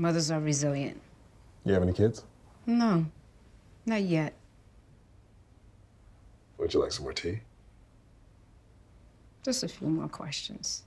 Mothers are resilient. You have any kids? No, not yet. Would you like some more tea? Just a few more questions.